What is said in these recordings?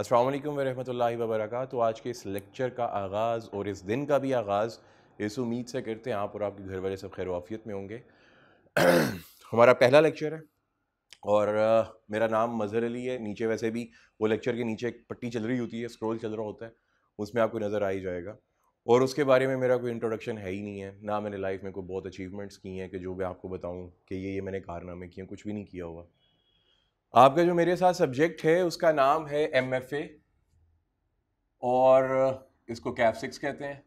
असलम वरहमल वर्क तो आज के इस लेक्चर का आगाज़ और इस दिन का भी आगाज़ इस उम्मीद से करते हैं आप और आपके घर वाले सब खैर वाफियत में होंगे हमारा पहला लेक्चर है और आ, मेरा नाम मज़हर अली है नीचे वैसे भी वो लेक्चर के नीचे एक पट्टी चल रही होती है स्क्रॉल चल रहा होता है उसमें आपको नज़र आ ही जाएगा और उसके बारे में मेरा कोई इंट्रोडक्शन है ही नहीं है ना मैंने लाइफ में कोई बहुत अचीवमेंट्स की हैं कि जो मैं आपको बताऊँ कि ये ये मैंने कारनामे किए कुछ भी नहीं किया हुआ आपका जो मेरे साथ सब्जेक्ट है उसका नाम है एम एफ ए और इसको कैफ सिक्स कहते हैं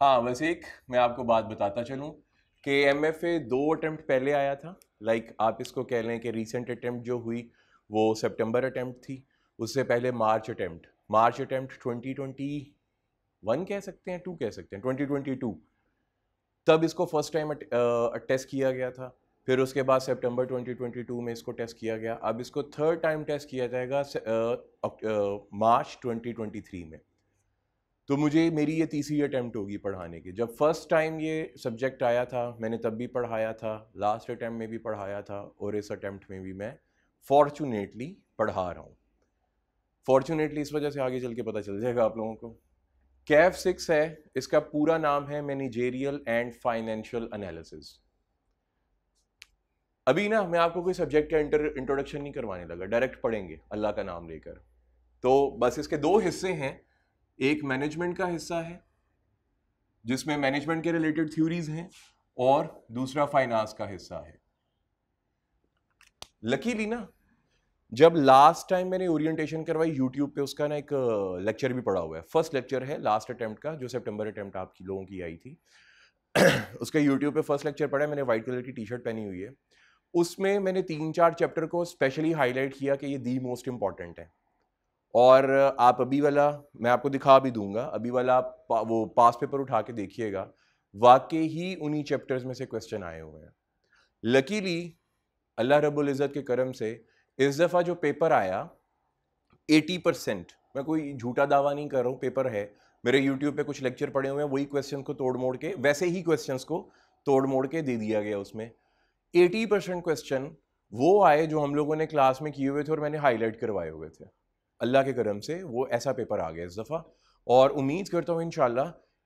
हाँ बस एक मैं आपको बात बताता चलूँ कि एम एफ ए दो अटैम्प्ट पहले आया था लाइक like आप इसको कह लें कि रिसेंट अटैम्प्ट जो हुई वो सितंबर अटैम्प्ट थी उससे पहले मार्च अटैम्प्ट मार्च अटैम्प्ट 2021 कह सकते हैं टू कह सकते हैं 2022 तब इसको फर्स्ट टाइम टेस्ट किया गया था फिर उसके बाद सितंबर 2022 में इसको टेस्ट किया गया अब इसको थर्ड टाइम टेस्ट किया जाएगा मार्च 2023 में तो मुझे मेरी ये तीसरी अटैम्प्ट होगी पढ़ाने की जब फर्स्ट टाइम ये सब्जेक्ट आया था मैंने तब भी पढ़ाया था लास्ट अटैम्प्ट में भी पढ़ाया था और इस अटैम्प्ट में भी मैं फॉर्चुनेटली पढ़ा रहा हूँ फॉर्चुनेटली इस वजह से आगे चल के पता चल जाएगा आप लोगों को कैफ सिक्स है इसका पूरा नाम है मैनीजेरियल एंड फाइनेंशियल एनालिसिस अभी ना मैं आपको कोई सब्जेक्ट का इंट्रोडक्शन नहीं करवाने लगा डायरेक्ट पढ़ेंगे अल्लाह का नाम लेकर तो बस इसके दो हिस्से हैं एक मैनेजमेंट का हिस्सा है जिसमें मैनेजमेंट के रिलेटेड थ्योरीज हैं और दूसरा फाइनेंस का हिस्सा है लकीली ना जब लास्ट टाइम मैंने ओरिएंटेशन करवाई यूट्यूब पे उसका ना एक लेक्चर भी पड़ा हुआ है फर्स्ट लेक्चर है लास्ट अटेम्प्ट का जो सितंबर अटेम्प्ट आप लोगों की आई थी उसका यूट्यूब पे फर्स्ट लेक्चर पड़ा है मैंने व्हाइट कलर की टी शर्ट पहनी हुई है उसमें मैंने तीन चार चैप्टर को स्पेशली हाईलाइट किया कि ये दी मोस्ट इम्पॉर्टेंट है और आप अभी वाला मैं आपको दिखा भी दूंगा अभी वाला आप पा, वो पास पेपर उठा के देखिएगा वाकई ही उन्हीं चैप्टर्स में से क्वेश्चन आए हुए हैं लकीली अल्लाह रब्बुल इज़्ज़त के करम से इस दफ़ा जो पेपर आया 80 परसेंट मैं कोई झूठा दावा नहीं कर रहा हूँ पेपर है मेरे यूट्यूब पे कुछ लेक्चर पड़े हुए हैं वही क्वेश्चन को तोड़ मोड़ के वैसे ही क्वेश्चन को तोड़ मोड़ के दे दिया गया उसमें एटी परसेंट क्वेश्चन वो आए जो हम लोगों ने क्लास में किए हुए थे और मैंने हाईलाइट करवाए हुए थे अल्लाह के करम से वो ऐसा पेपर आ गया इस दफ़ा और उम्मीद करता हूँ इन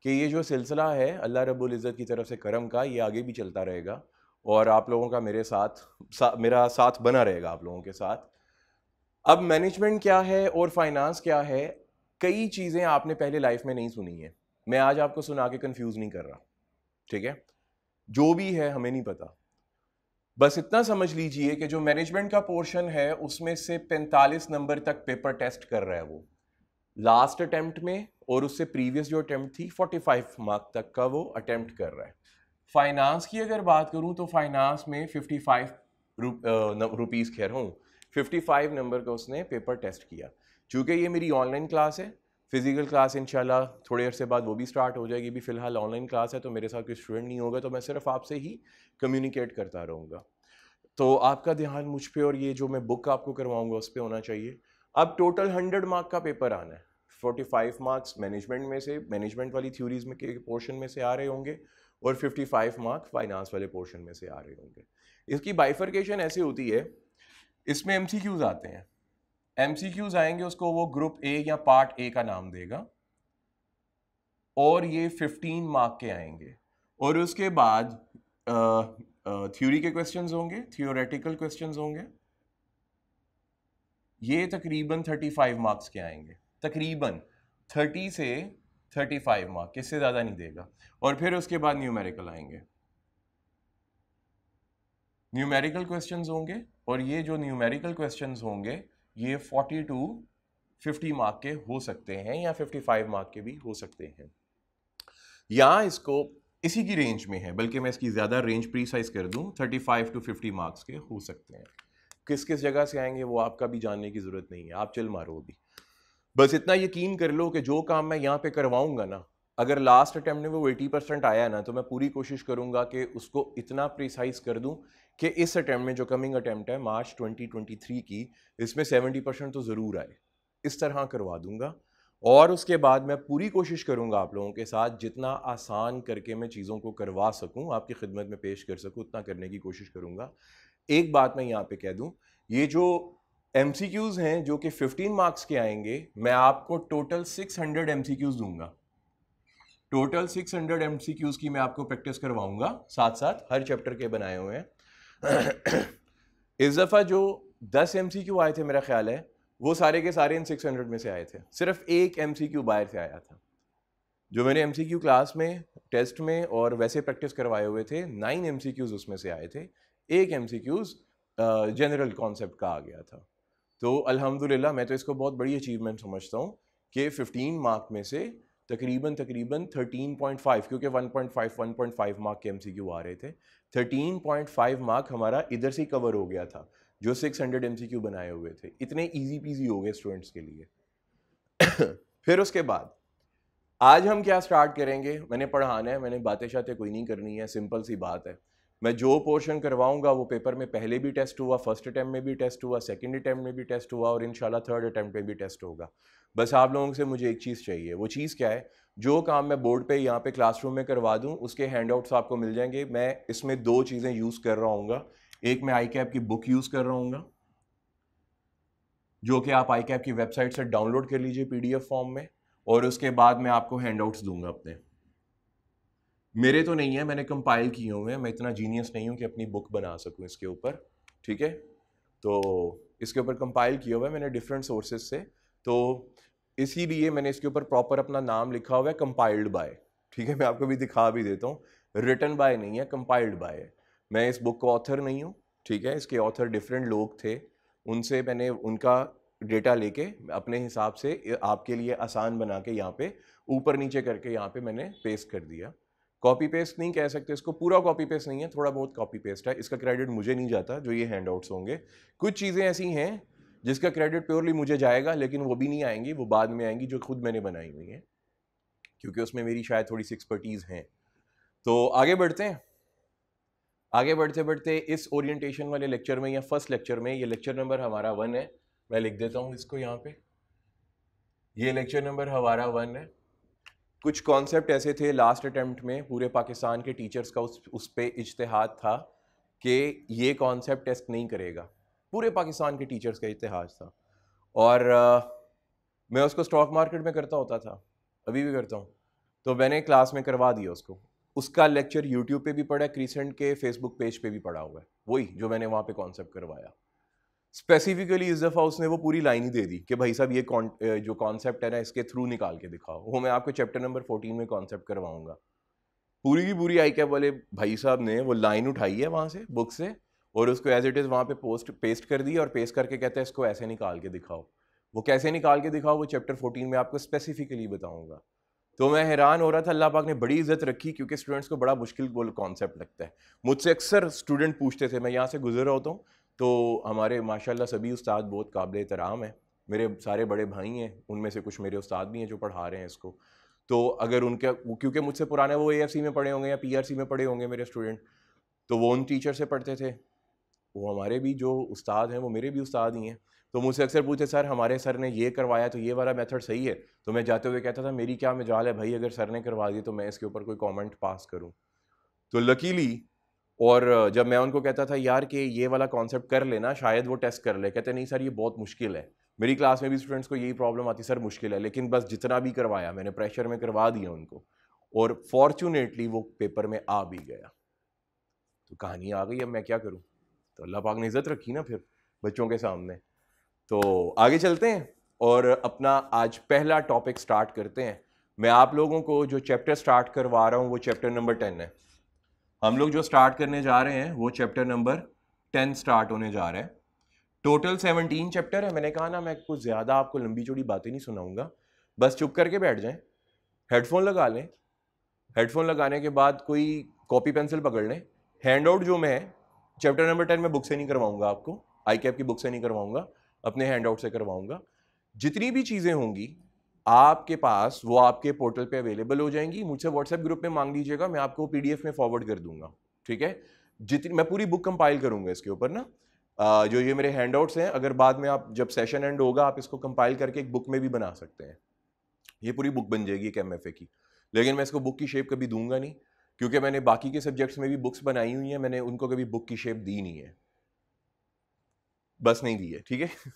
कि ये जो सिलसिला है अल्लाह रब्ज़त की तरफ से करम का ये आगे भी चलता रहेगा और आप लोगों का मेरे साथ सा, मेरा साथ बना रहेगा आप लोगों के साथ अब मैनेजमेंट क्या है और फाइनेंस क्या है कई चीज़ें आपने पहले लाइफ में नहीं सुनी है मैं आज आपको सुना के कन्फ्यूज़ नहीं कर रहा ठीक है जो भी है हमें नहीं पता बस इतना समझ लीजिए कि जो मैनेजमेंट का पोर्शन है उसमें से 45 नंबर तक पेपर टेस्ट कर रहा है वो लास्ट अटेम्प्ट में और उससे प्रीवियस जो अटेम्प्ट थी 45 मार्क तक का वो अटेम्प्ट कर रहा है फाइनेंस की अगर बात करूं तो फाइनेंस में 55 फाइव रुप, रुपीज़ खैर हूँ 55 नंबर का उसने पेपर टेस्ट किया चूँकि ये मेरी ऑनलाइन क्लास है फिज़िकल क्लास इन थोड़े अर्से बाद वो भी स्टार्ट हो जाएगी भी फ़िलहाल ऑनलाइन क्लास है तो मेरे साथ कोई स्टूडेंट नहीं होगा तो मैं सिर्फ आपसे ही कम्युनिकेट करता रहूँगा तो आपका ध्यान मुझ पर और ये जो मैं बुक आपको करवाऊँगा उस पर होना चाहिए अब टोटल हंड्रेड मार्क का पेपर आना है फोर्टी फाइव मार्क्स मैनेजमेंट में से मैनेजमेंट वाली थ्योरीज में के पोर्शन में से आ रहे होंगे और फिफ्टी फाइव मार्क्स फाइनेंस वाले पोर्शन में से आ रहे होंगे इसकी बाइफर्केशन ऐसे होती है इसमें एम आते हैं एम आएंगे उसको वो ग्रुप ए या पार्ट ए का नाम देगा और ये 15 मार्क के आएंगे और उसके बाद थ्योरी के क्वेश्चंस होंगे थियोरेटिकल क्वेश्चंस होंगे ये तकरीबन 35 मार्क्स के आएंगे तकरीबन 30 से 35 मार्क इससे ज़्यादा नहीं देगा और फिर उसके बाद न्यूमेरिकल आएंगे न्यूमेरिकल क्वेश्चंस होंगे और ये जो न्यूमेरिकल क्वेश्चंस होंगे ये 40 टू 50 मार्क के हो सकते हैं या 55 मार्क के भी हो सकते हैं या इसको इसी की रेंज में है बल्कि मैं इसकी ज़्यादा रेंज प्रीसाइज कर दूँ 35 टू 50 मार्क्स के हो सकते हैं किस किस जगह से आएंगे वो आपका भी जानने की ज़रूरत नहीं है आप चल मारो अभी बस इतना यकीन कर लो कि जो काम मैं यहाँ पे करवाऊँगा ना अगर लास्ट अटैम्प्ट में वो एटी परसेंट आया ना तो मैं पूरी कोशिश करूँगा कि उसको इतना प्रिसाइज कर दूँ कि इस अटैम्प्ट में जो कमिंग अटैम्प्ट है मार्च 2023 की इसमें 70 परसेंट तो ज़रूर आए इस तरह करवा दूंगा और उसके बाद मैं पूरी कोशिश करूंगा आप लोगों के साथ जितना आसान करके मैं चीज़ों को करवा सकूं आपकी खिदमत में पेश कर सकूं उतना करने की कोशिश करूंगा एक बात मैं यहाँ पे कह दूं ये जो एम हैं जो कि 15 मार्क्स के आएंगे मैं आपको टोटल 600 हंड्रेड एम दूंगा टोटल 600 हंड्रेड एम की मैं आपको प्रैक्टिस करवाऊँगा साथ साथ हर चैप्टर के बनाए हुए हैं इस दफ़ा जो दस एम सी क्यू आए थे मेरा ख्याल है वो सारे के सारे इन सिक्स हंड्रेड में से आए थे सिर्फ एक एम सी क्यू बाहर से आया था जो मैंने एम सी क्यू क्लास में टेस्ट में और वैसे प्रैक्टिस करवाए हुए थे नाइन एम सी क्यूज़ उसमें से आए थे एक M C Qs general concept का आ गया था तो अल्हम्दुलिल्लाह मैं तो इसको बहुत बड़ी अचीवमेंट समझता हूँ कि 15 मार्क में से तकरीबन तकरीबन 13.5 क्योंकि 1.5 1.5 मार्क के एमसीक्यू आ रहे थे 13.5 मार्क हमारा इधर से कवर हो गया था जो 600 क्यू बनाए हुए थे इतने ईजी पीजी हो गए स्टूडेंट्स के लिए फिर उसके बाद आज हम क्या स्टार्ट करेंगे मैंने पढ़ाना है मैंने बातें शातें कोई नहीं करनी है सिंपल सी बात है मैं जो पोर्शन करवाऊंगा वो पेपर में पहले भी टेस्ट हुआ फर्स्ट अटैम्प्ट में भी टेस्ट हुआ सेकंड अटैम्प्ट में भी टेस्ट हुआ और इन थर्ड अटैम्प्ट में भी टेस्ट होगा बस आप लोगों से मुझे एक चीज़ चाहिए वो चीज़ क्या है जो काम मैं बोर्ड पे यहाँ पे क्लासरूम में करवा दूँ उसके हैंड आउट्स आपको मिल जाएंगे मैं इसमें दो चीज़ें यूज़ कर रहा हूँ एक मैं आई कैप की बुक यूज़ कर रहा हूँ जो कि आप आई कैप की वेबसाइट से डाउनलोड कर लीजिए पी फॉर्म में और उसके बाद मैं आपको हैंड आउट्स दूंगा अपने मेरे तो नहीं है मैंने कंपाइल किए हुए हैं मैं इतना जीनियस नहीं हूँ कि अपनी बुक बना सकूँ इसके ऊपर ठीक है तो इसके ऊपर कंपाइल किया हुआ है मैंने डिफरेंट सोर्सेज से तो इसीलिए मैंने इसके ऊपर प्रॉपर अपना नाम लिखा हुआ है कंपाइल्ड बाय ठीक है मैं आपको भी दिखा भी देता हूँ रिटर्न बाय नहीं है कंपाइल्ड बाय है मैं इस बुक का ऑथर नहीं हूँ ठीक है इसके ऑथर डिफरेंट लोग थे उनसे मैंने उनका डेटा लेके अपने हिसाब से आपके लिए आसान बना के यहाँ पे ऊपर नीचे करके यहाँ पे मैंने पेस्ट कर दिया कॉपी पेस्ट नहीं कह सकते इसको पूरा कॉपी पेस्ट नहीं है थोड़ा बहुत कॉपी पेस्ट है इसका क्रेडिट मुझे नहीं जाता जो ये हैंड होंगे कुछ चीज़ें ऐसी हैं जिसका क्रेडिट प्योरली मुझे जाएगा लेकिन वो भी नहीं आएंगी वो बाद में आएंगी जो खुद मैंने बनाई हुई हैं क्योंकि उसमें मेरी शायद थोड़ी सी एक्सपर्टीज़ हैं तो आगे बढ़ते हैं आगे बढ़ते बढ़ते इस ओरिएंटेशन वाले लेक्चर में या फर्स्ट लेक्चर में ये लेक्चर नंबर हमारा वन है मैं लिख देता हूँ इसको यहाँ पे ये लेक्चर नंबर हमारा वन है कुछ कॉन्सेप्ट ऐसे थे लास्ट अटैम्प्ट में पूरे पाकिस्तान के टीचर्स का उस उस पर इजतहाद था कि ये कॉन्सेप्ट टेस्ट नहीं करेगा पूरे पाकिस्तान के टीचर्स का इतिहास था और आ, मैं उसको स्टॉक मार्केट में करता होता था अभी भी करता हूँ तो मैंने क्लास में करवा दिया उसको उसका लेक्चर यूट्यूब पे भी पढ़ा क्रीसेंट के फेसबुक पेज पे भी पढ़ा हुआ है वही जो मैंने वहाँ पे कॉन्सेप्ट करवाया स्पेसिफिकली इस दफ़ा उसने वो पूरी लाइन ही दे दी कि भाई साहब ये कौन, जो कॉन्सेप्ट है ना इसके थ्रू निकाल के दिखाओ वो मैं आपको चैप्टर नंबर फोर्टीन में कॉन्सेप्ट करवाऊँगा पूरी की पूरी आई कैप वाले भाई साहब ने वो लाइन उठाई है वहाँ से बुक से और उसको एज इट इज़ वहाँ पे पोस्ट पेस्ट कर दिया और पेस्ट करके कहते हैं इसको ऐसे निकाल के दिखाओ वो कैसे निकाल के दिखाओ वो चैप्टर फोर्टीन में आपको स्पेसिफिकली बताऊँगा तो मैं हैरान हो रहा था अल्लाह पाक ने बड़ी इज्जत रखी क्योंकि स्टूडेंट्स को बड़ा मुश्किल गोल कॉन्सेप्ट लगता है मुझसे अक्सर स्टूडेंट पूछते थे मैं यहाँ से गुजर रहा होता हूँ तो हमारे माशाल्लाह सभी उस्ताद बहुत काबिल एहतराम हैं मेरे सारे बड़े भाई हैं उनमें से कुछ मेरे उस्ताद भी हैं जो पढ़ा रहे हैं इसको तो अगर उनके क्योंकि मुझसे पुराने वो ए में पढ़े होंगे या पी में पढ़े होंगे मेरे स्टूडेंट तो वो उन टीचर से पढ़ते थे वो हमारे भी जो उस्ताद हैं वो मेरे भी उस्ताद ही हैं तो मुझसे अक्सर पूछे सर हमारे सर ने ये करवाया तो ये वाला मेथड सही है तो मैं जाते हुए कहता था मेरी क्या मिजाल है भाई अगर सर ने करवा दिया तो मैं इसके ऊपर कोई कमेंट पास करूं तो लकीली और जब मैं उनको कहता था यार कि ये वाला कॉन्सेप्ट कर लेना शायद वो टेस्ट कर ले कहते नहीं सर ये बहुत मुश्किल है मेरी क्लास में भी स्टूडेंट्स को यही प्रॉब्लम आती सर मुश्किल है लेकिन बस जितना भी करवाया मैंने प्रेशर में करवा दिया उनको और फॉर्चुनेटली वो पेपर में आ भी गया तो कहानी आ गई अब मैं क्या करूँ तो अल्लाह पाक ने इज़्ज़त रखी ना फिर बच्चों के सामने तो आगे चलते हैं और अपना आज पहला टॉपिक स्टार्ट करते हैं मैं आप लोगों को जो चैप्टर स्टार्ट करवा रहा हूँ वो चैप्टर नंबर टेन है हम लोग जो स्टार्ट करने जा रहे हैं वो चैप्टर नंबर टेन स्टार्ट होने जा रहे हैं टोटल सेवनटीन चैप्टर है मैंने कहा ना मैं कुछ ज़्यादा आपको लंबी चौड़ी बातें नहीं सुनाऊँगा बस चुप करके बैठ जाएँ हेडफोन लगा लें हेडफोन लगाने के बाद कोई कॉपी पेंसिल पकड़ लें हैंड आउट जो मैं चैप्टर नंबर टेन में बुक से नहीं करवाऊंगा आपको आई कैप की बुक से नहीं करवाऊंगा अपने हैंड आउट से करवाऊंगा जितनी भी चीज़ें होंगी आपके पास वो आपके पोर्टल पे अवेलेबल हो जाएंगी मुझसे व्हाट्सएप ग्रुप में मांग लीजिएगा मैं आपको पीडीएफ में फॉरवर्ड कर दूंगा ठीक है जितनी मैं पूरी बुक कंपाइल करूंगा इसके ऊपर ना जो ये मेरे हैंड आउट्स हैं अगर बाद में आप जब सेशन एंड होगा आप इसको कंपाइल करके एक बुक में भी बना सकते हैं ये पूरी बुक बन जाएगी एक एम की लेकिन मैं इसको बुक की शेप कभी दूंगा नहीं क्योंकि मैंने बाकी के सब्जेक्ट्स में भी बुक्स बनाई हुई हैं मैंने उनको कभी बुक की शेप दी नहीं है बस नहीं दी है ठीक है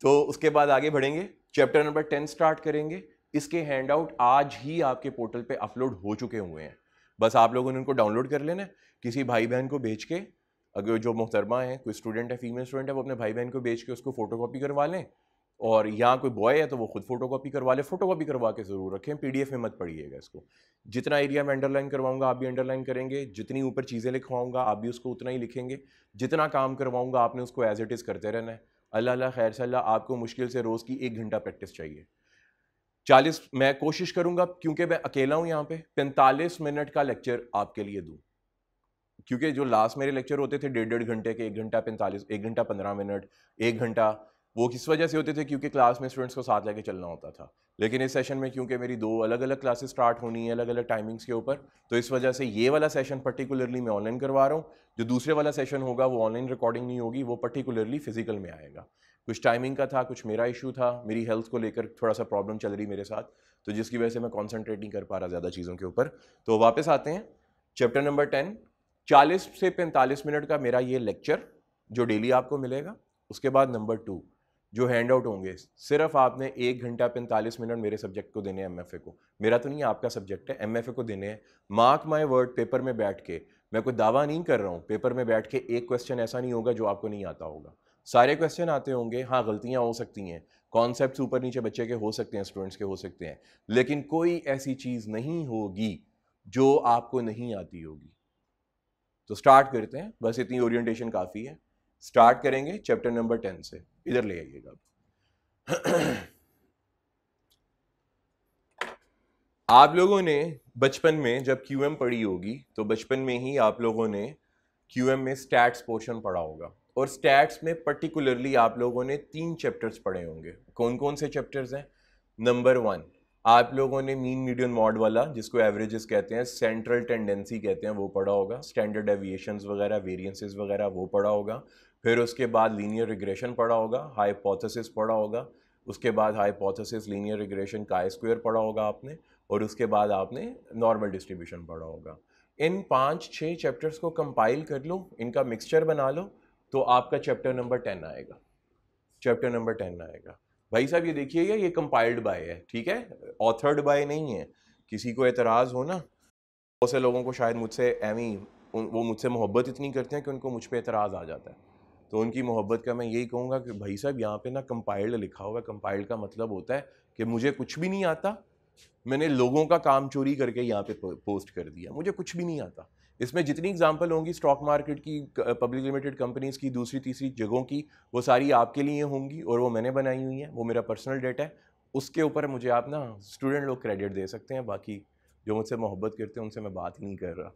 तो उसके बाद आगे बढ़ेंगे चैप्टर नंबर टेन स्टार्ट करेंगे इसके हैंड आउट आज ही आपके पोर्टल पे अपलोड हो चुके हुए हैं बस आप लोगों ने उनको डाउनलोड कर लेना किसी भाई बहन को भेज के अगर जो मोहतरमा है कोई स्टूडेंट है फीमेल स्टूडेंट है वो अपने भाई बहन को भेज के उसको फोटो कॉपी करवा लें और यहाँ कोई बॉय है तो वो खुद फोटो कॉपी करवा ले फोटो कॉपी करवा के ज़रूर रखें पीडीएफ में मत पढ़िएगा इसको जितना एरिया मैं अंडरलाइन करवाऊंगा आप भी अंडरलाइन करेंगे जितनी ऊपर चीज़ें लिखवाऊंगा आप भी उसको उतना ही लिखेंगे जितना काम करवाऊंगा आपने उसको एज इट इज़ करते रहना है अल्लाह अल्लाह खैर सल्ला आपको मुश्किल से रोज़ की एक घंटा प्रैक्टिस चाहिए चालीस मैं कोशिश करूँगा क्योंकि मैं अकेला हूँ यहाँ पर पैंतालीस मिनट का लेक्चर आपके लिए दूँ क्योंकि जो लास्ट मेरे लेक्चर होते थे डेढ़ डेढ़ घंटे के एक घंटा पैंतालीस एक घंटा पंद्रह मिनट एक घंटा वो किस वजह से होते थे क्योंकि क्लास में स्टूडेंट्स को साथ लेके चलना होता था लेकिन इस सेशन में क्योंकि मेरी दो अलग अलग क्लासेस स्टार्ट होनी है अलग अलग टाइमिंग्स के ऊपर तो इस वजह से ये वाला सेशन पर्टिकुलरली मैं ऑनलाइन करवा रहा हूँ जो दूसरे वाला सेशन होगा वो ऑनलाइन रिकॉर्डिंग नहीं होगी वो पर्टिकुलरली फिजिकल में आएगा कुछ टाइमिंग का था कुछ मेरा इशू था मेरी हेल्थ को लेकर थोड़ा सा प्रॉब्लम चल रही मेरे साथ तो जिसकी वजह से मैं कॉन्सेंट्रेट नहीं कर पा रहा ज़्यादा चीज़ों के ऊपर तो वापस आते हैं चैप्टर नंबर टेन चालीस से पैंतालीस मिनट का मेरा ये लेक्चर जो डेली आपको मिलेगा उसके बाद नंबर टू जो हैंड आउट होंगे सिर्फ आपने एक घंटा पैंतालीस मिनट मेरे सब्जेक्ट को देने हैं एम को मेरा तो नहीं आपका सब्जेक्ट है एम को देने हैं मार्क माई वर्ड पेपर में बैठ के मैं कोई दावा नहीं कर रहा हूँ पेपर में बैठ के एक क्वेश्चन ऐसा नहीं होगा जो आपको नहीं आता होगा सारे क्वेश्चन आते होंगे हाँ गलतियाँ हो सकती हैं कॉन्सेप्ट ऊपर नीचे बच्चे के हो सकते हैं स्टूडेंट्स के हो सकते हैं लेकिन कोई ऐसी चीज़ नहीं होगी जो आपको नहीं आती होगी तो स्टार्ट करते हैं बस इतनी ओरिएंटेशन काफ़ी है स्टार्ट करेंगे चैप्टर नंबर टेन से इधर ले आइएगा आप लोगों ने बचपन में जब क्यू एम पढ़ी होगी तो बचपन में ही आप लोगों ने क्यू एम में स्टैट्स पोर्शन पढ़ा होगा और स्टैट्स में पर्टिकुलरली आप लोगों ने तीन चैप्टर्स पढ़े होंगे कौन कौन से चैप्टर्स हैं नंबर वन आप लोगों ने मीन मीडियम मॉड वाला जिसको एवरेजेस कहते हैं सेंट्रल टेंडेंसी कहते हैं वो पढ़ा होगा स्टैंडर्ड एविएशन वगैरह वेरिएंसेस वगैरह वो पढ़ा होगा फिर उसके बाद लीनियर रिग्रेशन पढ़ा होगा हाइपोथेसिस पढ़ा होगा उसके बाद हाइपोथेसिस लीनियर रिग्रेशन का स्क्वायर पढ़ा होगा आपने और उसके बाद आपने नॉर्मल डिस्ट्रीब्यूशन पढ़ा होगा इन पाँच छः चैप्टर्स को कंपाइल कर लो इनका मिक्सचर बना लो तो आपका चैप्टर नंबर टेन आएगा चैप्टर नंबर टेन आएगा भाई साहब ये देखिएगा ये कंपाइल्ड बाय है ठीक है ऑथर्ड बाय नहीं है किसी को एतराज़ हो ना बहुत से लोगों को शायद मुझसे एवं वो मुझसे मोहब्बत इतनी करते हैं कि उनको मुझ पर एतराज़ आ जाता है तो उनकी मोहब्बत का मैं यही कहूँगा कि भाई साहब यहाँ पे ना कंपाइल्ड लिखा हुआ है कंपाइल्ड का मतलब होता है कि मुझे कुछ भी नहीं आता मैंने लोगों का काम चोरी करके यहाँ पे पोस्ट कर दिया मुझे कुछ भी नहीं आता इसमें जितनी एग्जांपल होंगी स्टॉक मार्केट की पब्लिक लिमिटेड कंपनीज़ की दूसरी तीसरी जगहों की वो सारी आपके लिए होंगी और वो मैंने बनाई हुई हैं वो मेरा पर्सनल डेटा है उसके ऊपर मुझे आप ना स्टूडेंट लोग क्रेडिट दे सकते हैं बाकी जो मुझसे मोहब्बत करते हैं उनसे मैं बात ही नहीं कर रहा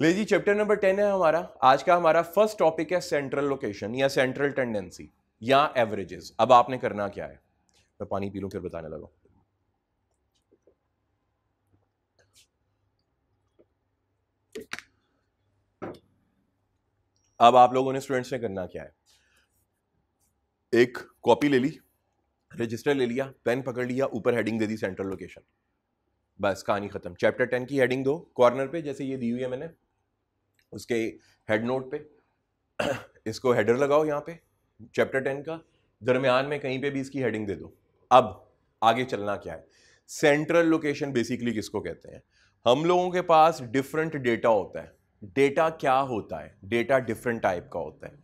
ले जी चैप्टर नंबर टेन है हमारा आज का हमारा फर्स्ट टॉपिक है सेंट्रल लोकेशन या सेंट्रल टेंडेंसी या एवरेजेस अब आपने करना क्या है मैं पानी पी लूँ फिर बताने लगा अब आप लोगों ने स्टूडेंट्स ने करना क्या है एक कॉपी ले ली रजिस्टर ले लिया पेन पकड़ लिया ऊपर हेडिंग दे दी सेंट्रल लोकेशन बस कहानी खत्म चैप्टर टेन की हेडिंग दो कॉर्नर पे जैसे ये दी हुई है मैंने उसके हेड नोट पे इसको हेडर लगाओ यहाँ पे चैप्टर टेन का दरमियान में कहीं पे भी इसकी हेडिंग दे दो अब आगे चलना क्या है सेंट्रल लोकेशन बेसिकली किसको कहते हैं हम लोगों के पास डिफरेंट डेटा होता है डेटा क्या होता है डेटा डिफरेंट टाइप का होता है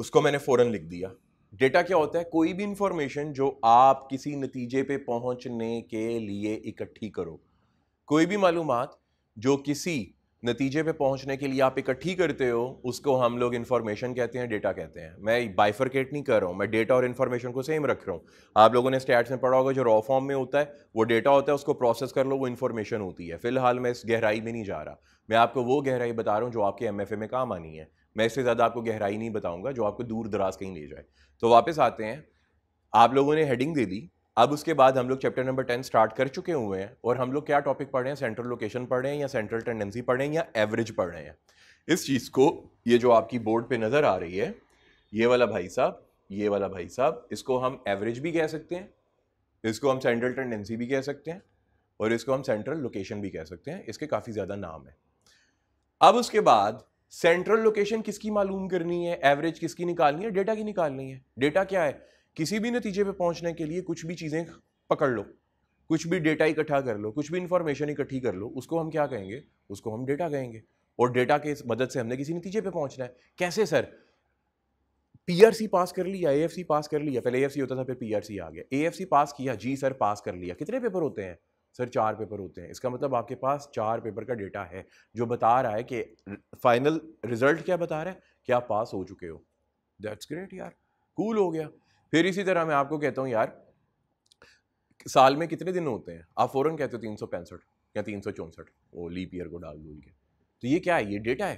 उसको मैंने फ़ौरन लिख दिया डेटा क्या होता है कोई भी इंफॉर्मेशन जो आप किसी नतीजे पे पहुंचने के लिए इकट्ठी करो कोई भी मालूम जो किसी नतीजे पे पहुंचने के लिए आप इकट्ठी करते हो उसको हम लोग इन्फॉर्मेशन कहते हैं डेटा कहते हैं मैं बाइफरकेट नहीं कर रहा हूँ मैं डेटा और इन्फॉर्मेशन को सेम रख रहा हूँ आप लोगों ने स्टैट्स में पढ़ा होगा जो रॉ फॉर्म में होता है वो डेटा होता है उसको प्रोसेस कर लो वो इन्फॉर्मेशन होती है फिलहाल मैं इस गहराई में नहीं जा रहा मैं आपको वो गहराई बता रहा हूँ जो आपके एम में काम आनी है मैं इससे ज़्यादा आपको गहराई नहीं बताऊँगा जो आपको दूर दराज कहीं ले जाए तो वापस आते हैं आप लोगों ने हेडिंग दे दी अब उसके बाद हम लोग चैप्टर नंबर टेन स्टार्ट कर चुके हुए हैं और हम लोग क्या टॉपिक पढ़ रहे हैं सेंट्रल लोकेशन पढ़ रहे हैं या सेंट्रल टेंडेंसी पढ़ रहे हैं या एवरेज पढ़ रहे हैं इस चीज़ को ये जो आपकी बोर्ड पे नज़र आ रही है ये वाला भाई साहब ये वाला भाई साहब इसको हम एवरेज भी कह सकते हैं इसको हम सेंट्रल टेंडेंसी भी कह सकते हैं और इसको हम सेंट्रल लोकेशन भी कह सकते हैं इसके काफ़ी ज़्यादा नाम है अब उसके बाद सेंट्रल लोकेशन किसकी मालूम करनी है एवरेज किसकी निकालनी है डेटा की निकालनी है डेटा क्या है किसी भी नतीजे पे पहुंचने के लिए कुछ भी चीज़ें पकड़ लो कुछ भी डेटा इकट्ठा कर लो कुछ भी इन्फॉर्मेशन इकट्ठी कर लो उसको हम क्या कहेंगे उसको हम डेटा कहेंगे और डेटा के मदद से हमने किसी नतीजे पे पहुंचना है कैसे सर पीआरसी पास कर लिया एएफसी पास कर लिया पहले एएफसी होता था फिर पीआरसी आ गया एएफसी पास किया जी सर पास कर लिया कितने पेपर होते हैं सर चार पेपर होते हैं इसका मतलब आपके पास चार पेपर का डेटा है जो बता रहा है कि फाइनल रिजल्ट क्या बता रहा है कि आप पास हो चुके हो दैट्स ग्रेट यार कूल cool हो गया फिर इसी तरह मैं आपको कहता हूँ यार साल में कितने दिन होते हैं आप फ़ौरन कहते हो तीन सौ पैंसठ या तीन सौ चौंसठ वो लीप ईयर को डाल दूल के तो ये क्या है ये डेटा है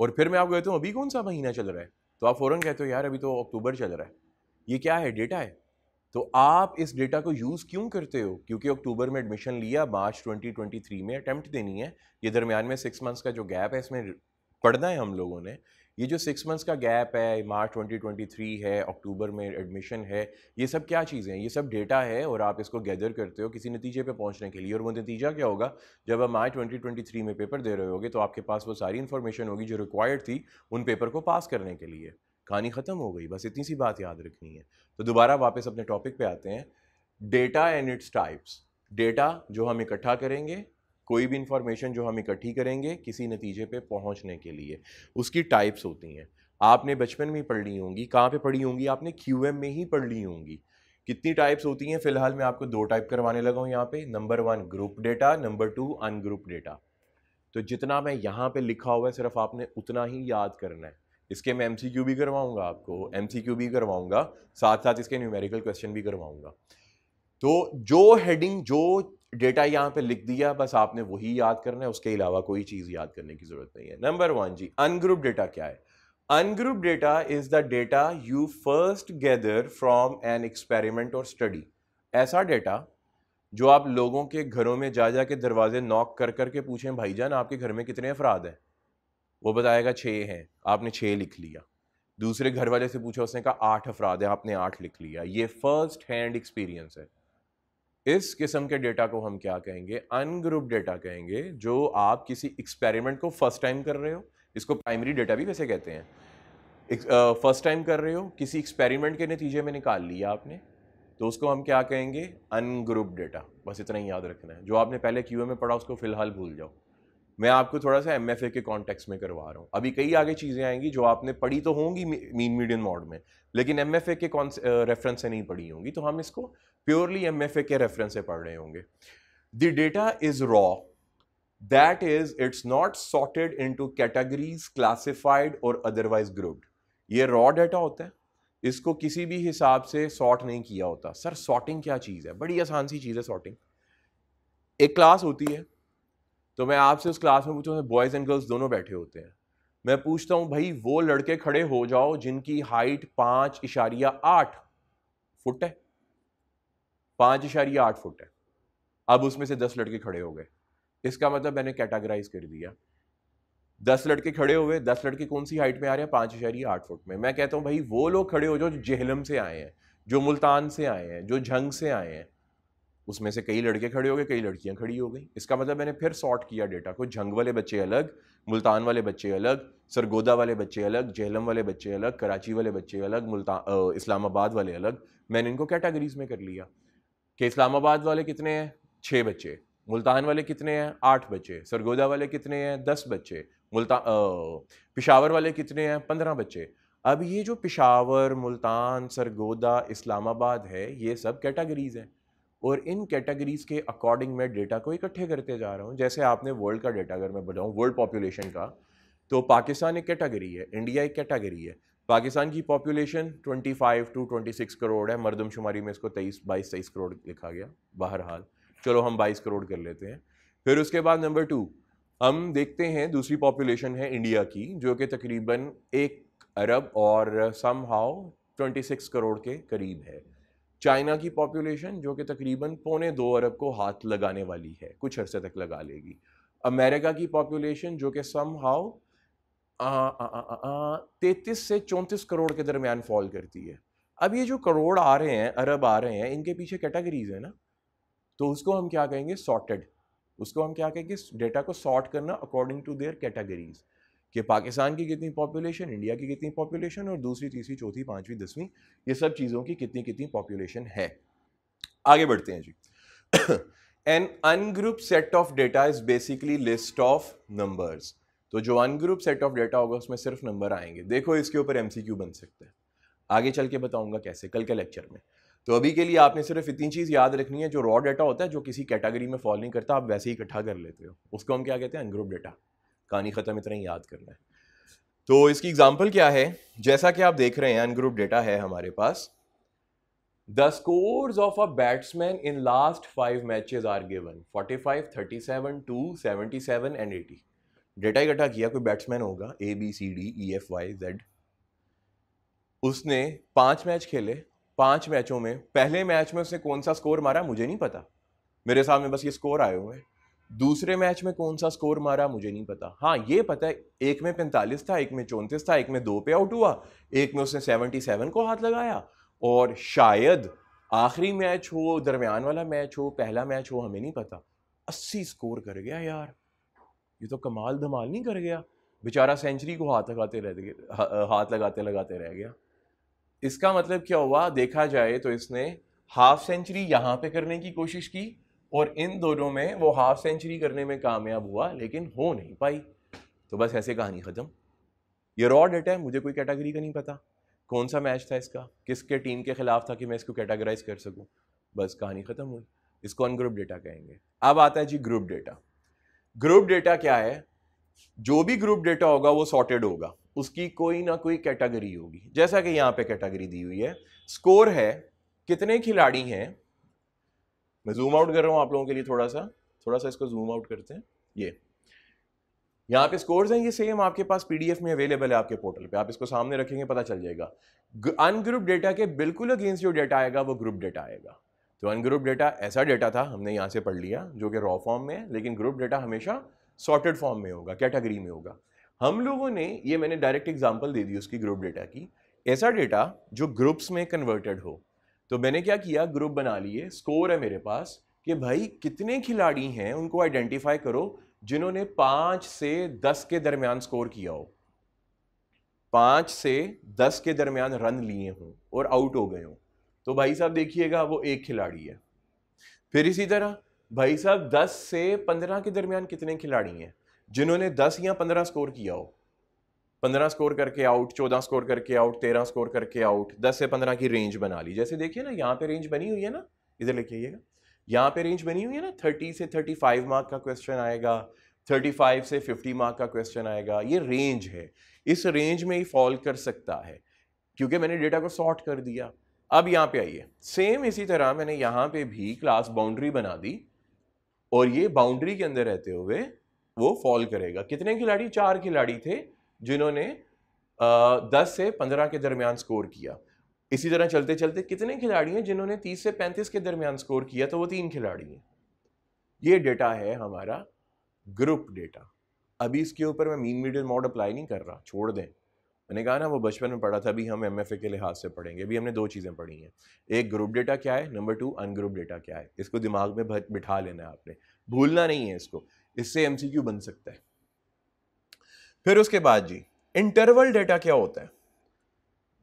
और फिर मैं आपको कहता हूँ अभी कौन सा महीना चल रहा है तो आप फ़ौरन कहते हो यार अभी तो अक्टूबर चल रहा है ये क्या है डेटा है तो आप इस डेटा को यूज़ क्यों करते हो क्योंकि अक्टूबर में एडमिशन लिया मार्च 2023 में अटैम्प्ट देनी है ये दरमियान में सिक्स मंथ्स का जो गैप है इसमें पढ़ना है हम लोगों ने ये जो सिक्स मंथ्स का गैप है मार्च 2023 है अक्टूबर में एडमिशन है ये सब क्या चीज़ें हैं ये सब डेटा है और आप इसको गैदर करते हो किसी नतीजे पे पहुंचने के लिए और वो नतीजा क्या होगा जब आप मार्च 2023 में पेपर दे रहे होगे तो आपके पास वो सारी इन्फॉर्मेशन होगी जो रिक्वायर्ड थी उन पेपर को पास करने के लिए कहानी ख़त्म हो गई बस इतनी सी बात याद रखनी है तो दोबारा वापस अपने टॉपिक पर आते हैं data and its types data जो हम इकट्ठा करेंगे कोई भी इंफॉर्मेशन जो हम इकट्ठी करेंगे किसी नतीजे पे पहुंचने के लिए उसकी टाइप्स होती हैं आपने बचपन में पढ़ ली होंगी कहाँ पे पढ़ी होंगी आपने क्यू में ही पढ़ ली होंगी कितनी टाइप्स होती हैं फिलहाल मैं आपको दो टाइप करवाने लगा हूँ यहाँ पे number one group data number two ungroup data तो जितना मैं यहाँ पे लिखा हुआ है सिर्फ आपने उतना ही याद करना है इसके मैं एम भी करवाऊँगा आपको एम भी करवाऊँगा साथ साथ इसके न्यूमेरिकल क्वेश्चन भी करवाऊँगा तो जो हेडिंग जो डेटा यहाँ पे लिख दिया बस आपने वही याद करना है उसके अलावा कोई चीज़ याद करने की ज़रूरत नहीं है नंबर वन जी अनग्रुप डेटा क्या है ungroup data is the data you first gather from an experiment और स्टडी ऐसा डेटा जो आप लोगों के घरों में जा जा के दरवाजे नॉक कर कर के पूछें जान आपके घर में कितने अफराद हैं वो बताएगा छः हैं आपने छः लिख लिया दूसरे घर वाले से पूछा उसने कहा आठ अफराद हैं आपने आठ लिख लिया ये फर्स्ट हैंड एक्सपीरियंस है इस किस्म के डेटा को हम क्या कहेंगे अनग्रुप डेटा कहेंगे जो आप किसी एक्सपेरिमेंट को फर्स्ट टाइम कर रहे हो इसको प्राइमरी डेटा भी वैसे कहते हैं फर्स्ट टाइम कर रहे हो किसी एक्सपेरिमेंट के नतीजे में निकाल लिया आपने तो उसको हम क्या कहेंगे अनग्रुप डेटा बस इतना ही याद रखना है जो आपने पहले क्यू में पढ़ा उसको फिलहाल भूल जाओ मैं आपको थोड़ा सा एम के कॉन्टेक्स्ट में करवा रहा हूँ अभी कई आगे चीज़ें आएंगी जो आपने पढ़ी तो होंगी मीन मीडियम मॉड में लेकिन एम के रेफरेंस से नहीं पढ़ी होंगी तो हम इसको प्योरली एम एफ ए के रेफरेंस से पढ़ रहे होंगे the data is raw that is it's not sorted to categories classified और अदरवाइज ग्रुप्ड ये रॉ डेटा होता है इसको किसी भी हिसाब से सॉर्ट नहीं किया होता सर सॉर्टिंग क्या चीज़ है बड़ी आसान सी चीज़ है सॉर्टिंग एक क्लास होती है तो मैं आपसे उस क्लास में पूछूँ बॉयज़ एंड गर्ल्स दोनों बैठे होते हैं मैं पूछता हूँ भाई वो लड़के खड़े हो जाओ जिनकी हाइट पाँच इशारिया आठ फुट है पाँच इशारिया आठ फुट है अब उसमें से दस लड़के खड़े हो गए इसका मतलब मैंने कैटागराइज कर दिया दस लड़के खड़े हुए दस लड़के कौन सी हाइट में आ रहे हैं पाँच इशारिया आठ फुट में मैं कहता हूँ भाई वो लोग खड़े हो जो जेहलम से आए हैं जो मुल्तान से आए हैं जो झंग से आए हैं उसमें से कई लड़के खड़े हो गए कई लड़कियां खड़ी हो गई इसका मतलब मैंने फिर सॉर्ट किया डेटा को झंग वाले बच्चे अलग मुल्तान वाले बच्चे अलग सरगोदा वाले बच्चे अलग जेहलम वाले बच्चे अलग कराची वाले बच्चे अलग मुल्तान इस्लामाबाद वाले अलग मैंने इनको कैटेगरीज में कर लिया कि इस्लामाबाद वाले कितने हैं छः बच्चे मुल्तान वाले कितने हैं आठ बच्चे सरगोदा वाले कितने हैं दस बच्चे मुल्ता पिशावर वाले कितने हैं पंद्रह बच्चे अब ये जो पिशावर मुल्तान सरगोदा इस्लामाबाद है ये सब कैटेगरीज़ हैं और इन कैटेगरीज़ के अकॉर्डिंग मैं डेटा को इकट्ठे करते जा रहा हूँ जैसे आपने वर्ल्ड का डेटा अगर मैं बताऊँ वर्ल्ड पॉपुलेशन का तो पाकिस्तान एक कैटेगरी है इंडिया एक कैटेगरी है पाकिस्तान की पॉपुलेशन 25 टू 26 करोड़ है मरदमशुमारी में इसको 23 22 तेईस करोड़ लिखा गया बहरहाल चलो हम 22 करोड़ कर लेते हैं फिर उसके बाद नंबर टू हम देखते हैं दूसरी पॉपुलेशन है इंडिया की जो कि तकरीबन एक अरब और सम हाउ ट्वेंटी करोड़ के करीब है चाइना की पॉपुलेशन जो कि तकरीबन पौने दो अरब को हाथ लगाने वाली है कुछ अरसे तक लगा लेगी अमेरिका की पॉपुलेशन जो कि सम हाउ तैतीस से चौंतीस करोड़ के दरमियान फॉल करती है अब ये जो करोड़ आ रहे हैं अरब आ रहे हैं इनके पीछे कैटेगरीज है ना तो उसको हम क्या कहेंगे सॉर्टेड उसको हम क्या कहेंगे डेटा को सॉर्ट करना अकॉर्डिंग टू देयर कैटेगरीज कि पाकिस्तान की कितनी पॉपुलेशन इंडिया की कितनी पॉपुलेशन और दूसरी तीसरी चौथी पाँचवीं दसवीं ये सब चीज़ों की कितनी कितनी पॉपुलेशन है आगे बढ़ते हैं जी an ungroup set of data is basically list of numbers तो जो अनग्रुप सेट ऑफ डेटा होगा उसमें सिर्फ नंबर आएंगे देखो इसके ऊपर एम बन सकता है आगे चल के बताऊंगा कैसे कल के लेक्चर में तो अभी के लिए आपने सिर्फ इतनी चीज़ याद रखनी है जो रॉ डेटा होता है जो किसी कैटेगरी में फॉल नहीं करता आप वैसे ही इकट्ठा कर लेते हो उसको हम क्या कहते हैं अनग्रुप डेटा कहानी ख़त्म इतना ही याद करना है तो इसकी एग्जाम्पल क्या है जैसा कि आप देख रहे हैं अनग्रुप डेटा है हमारे पास the scores of a batsman in last five matches are given 45, 37, 2, 77 and 80 data इकट्ठा किया कोई बैट्समैन होगा A B C D E F Y Z उसने पांच मैच खेले पांच मैचों में पहले मैच में उसने कौन सा स्कोर मारा मुझे नहीं पता मेरे सामने बस ये स्कोर आए हुए हैं दूसरे मैच में कौन सा स्कोर मारा मुझे नहीं पता हाँ ये पता है एक में पैंतालीस था एक में चौंतीस था एक में दो पे आउट हुआ एक में उसने सेवनटी सेवन को हाथ लगाया और शायद आखिरी मैच हो दरमियान वाला मैच हो पहला मैच हो हमें नहीं पता अस्सी स्कोर कर गया यार ये तो कमाल धमाल नहीं कर गया बेचारा सेंचुरी को हाथ लगाते रह गया हाथ लगाते लगाते रह गया इसका मतलब क्या हुआ देखा जाए तो इसने हाफ सेंचुरी यहाँ पे करने की कोशिश की और इन दोनों में वो हाफ सेंचुरी करने में कामयाब हुआ लेकिन हो नहीं पाई तो बस ऐसे कहानी ख़त्म ये रॉ डेटा है मुझे कोई कैटेगरी का नहीं पता कौन सा मैच था इसका किसके टीम के ख़िलाफ़ था कि मैं इसको कैटेगराइज कर सकूँ बस कहानी ख़त्म हुई इसको अनग्रुप डेटा कहेंगे अब आता है जी ग्रुप डेटा ग्रुप डेटा क्या है जो भी ग्रुप डेटा होगा वो सॉर्टेड होगा उसकी कोई ना कोई कैटेगरी होगी जैसा कि यहाँ पे कैटेगरी दी हुई है स्कोर है कितने खिलाड़ी हैं मैं जूम आउट कर रहा हूँ आप लोगों के लिए थोड़ा सा थोड़ा सा इसको जूम आउट करते हैं ये यहाँ पे स्कोर्स हैं ये सेम आपके पास पीडीएफ में अवेलेबल है आपके पोर्टल पे आप इसको सामने रखेंगे पता चल जाएगा अनग्रुप डेटा के बिल्कुल अगेंस्ट जो डेटा आएगा वो ग्रुप डेटा आएगा तो अनग्रुप डेटा ऐसा डेटा था हमने यहाँ से पढ़ लिया जो कि रॉ फॉर्म में है लेकिन ग्रुप डेटा हमेशा सॉर्टेड फॉर्म में होगा कैटेगरी में होगा हम लोगों ने ये मैंने डायरेक्ट एग्जाम्पल दे दी उसकी ग्रुप डेटा की ऐसा डेटा जो ग्रुप्स में कन्वर्टेड हो तो मैंने क्या किया ग्रुप बना लिए स्कोर है मेरे पास कि भाई कितने खिलाड़ी हैं उनको आइडेंटिफाई करो जिन्होंने पाँच से दस के दरमियान स्कोर किया हो पाँच से दस के दरमियान रन लिए हों और आउट हो गए हों तो भाई साहब देखिएगा वो एक खिलाड़ी है फिर इसी तरह भाई साहब 10 से 15 के दरमियान कितने खिलाड़ी हैं जिन्होंने 10 या 15 स्कोर किया हो 15 स्कोर करके आउट 14 स्कोर करके आउट 13 स्कोर करके आउट 10 से 15 की रेंज बना ली जैसे देखिए ना यहाँ पे रेंज बनी हुई है ना इधर लिखिएगा यहाँ पे रेंज बनी हुई है ना 30 से 35 मार्क का क्वेश्चन आएगा 35 से 50 मार्क का क्वेश्चन आएगा ये रेंज है इस रेंज में ही फॉल कर सकता है क्योंकि मैंने डेटा को सॉर्ट कर दिया अब यहाँ पे आइए सेम इसी तरह मैंने यहाँ पे भी क्लास बाउंड्री बना दी और ये बाउंड्री के अंदर रहते हुए वो फॉल करेगा कितने खिलाड़ी चार खिलाड़ी थे जिन्होंने दस से पंद्रह के दरमियान स्कोर किया इसी तरह चलते चलते कितने खिलाड़ी हैं जिन्होंने तीस से पैंतीस के दरमियान स्कोर किया तो वो तीन खिलाड़ी हैं ये डेटा है हमारा ग्रुप डेटा अभी इसके ऊपर मैं मीन मीडियम मॉड अप्लाई नहीं कर रहा छोड़ दें मैंने कहा ना वो बचपन में पढ़ा था अभी हम एम के लिहाज से पढ़ेंगे अभी हमने दो चीज़ें पढ़ी हैं एक ग्रुप डेटा क्या है नंबर टू अनग्रुप डेटा क्या है इसको दिमाग में बिठा लेना है आपने भूलना नहीं है इसको इससे एम बन सकता है फिर उसके बाद जी इंटरवल डेटा क्या होता है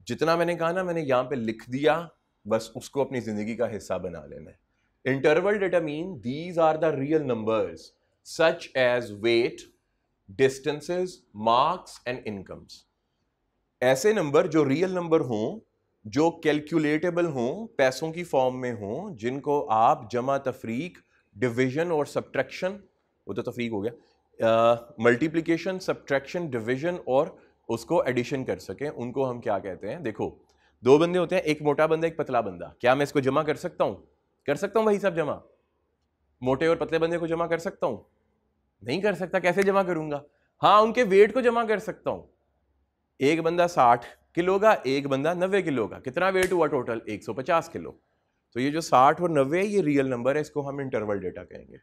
जितना मैंने कहा ना मैंने यहाँ पे लिख दिया बस उसको अपनी ज़िंदगी का हिस्सा बना लेना है interval data mean these are the real numbers such as weight distances marks and incomes ऐसे नंबर जो रियल नंबर हों जो कैलकुलेटेबल हों पैसों की फॉर्म में हों जिनको आप जमा तफरीक डिवीजन और सब्ट्रैक्शन वो तो तफरीक हो गया मल्टीप्लिकेशन सब्ट्रैक्शन डिवीजन और उसको एडिशन कर सकें उनको हम क्या कहते हैं देखो दो बंदे होते हैं एक मोटा बंदा एक पतला बंदा क्या मैं इसको जमा कर सकता हूँ कर सकता हूँ भाई सब जमा मोटे और पतले बंदे को जमा कर सकता हूँ नहीं कर सकता कैसे जमा करूँगा हाँ उनके वेट को जमा कर सकता हूँ एक बंदा साठ किलो का एक बंदा नब्बे किलो का कितना वेट हुआ टोटल एक सौ पचास किलो तो ये जो साठ और नब्बे ये रियल नंबर है इसको हम इंटरवल डेटा कहेंगे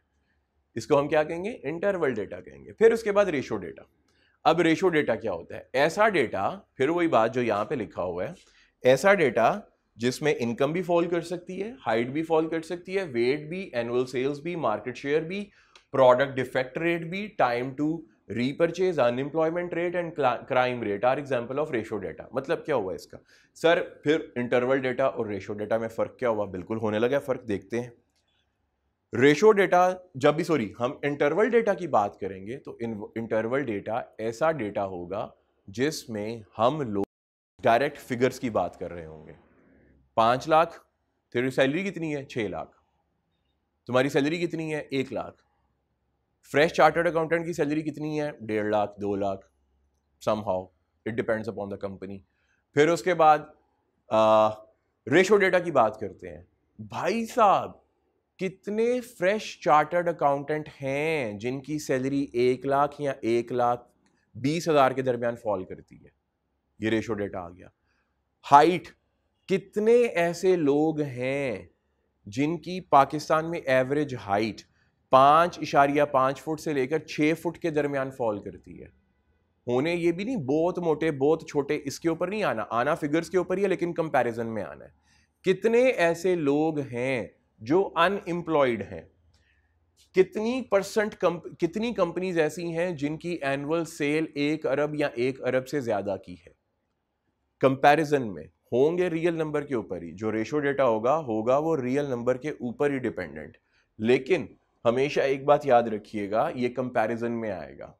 इसको हम क्या कहेंगे इंटरवल डेटा कहेंगे फिर उसके बाद रेशो डेटा अब रेशो डेटा क्या होता है ऐसा डेटा फिर वही बात जो यहाँ पे लिखा हुआ है ऐसा डेटा जिसमें इनकम भी फॉल कर सकती है हाइट भी फॉल कर सकती है वेट भी एनुअल सेल्स भी मार्केट शेयर भी प्रोडक्ट डिफेक्ट रेट भी time to repurchase unemployment rate and crime rate are example of ratio data मतलब क्या हुआ इसका सर फिर इंटरवल डेटा और रेशो डेटा में फ़र्क क्या हुआ बिल्कुल होने लगा फ़र्क देखते हैं रेशो डेटा जब भी सॉरी हम इंटरवल डेटा की बात करेंगे तो इंटरवल डेटा ऐसा डेटा होगा जिसमें हम लोग डायरेक्ट फिगर्स की बात कर रहे होंगे पाँच लाख तेरी सैलरी कितनी है छः लाख तुम्हारी सैलरी कितनी है एक लाख फ्रेश चार्टर्ड अकाउंटेंट की सैलरी कितनी है डेढ़ लाख दो lakh somehow it depends upon the company फिर उसके बाद रेशो डेटा की बात करते हैं भाई साहब कितने फ्रेश चार्टर्ड अकाउंटेंट हैं जिनकी सैलरी एक लाख या एक लाख बीस हज़ार के दरमियान फॉल करती है ये रेशो डेटा आ गया हाइट कितने ऐसे लोग हैं जिनकी पाकिस्तान में एवरेज हाइट पाँच इशारिया पाँच फुट से लेकर छः फुट के दरमियान फॉल करती है होने ये भी नहीं बहुत मोटे बहुत छोटे इसके ऊपर नहीं आना आना फिगर्स के ऊपर ही है लेकिन कंपैरिजन में आना है कितने ऐसे लोग हैं जो अनएम्प्लॉयड हैं कितनी परसेंट कंप, कितनी कंपनीज ऐसी हैं जिनकी एनुअल सेल एक अरब या एक अरब से ज़्यादा की है कंपैरिजन में होंगे रियल नंबर के ऊपर ही जो रेशो डेटा होगा होगा वो रियल नंबर के ऊपर ही डिपेंडेंट लेकिन हमेशा एक बात याद रखिएगा ये कंपैरिजन में आएगा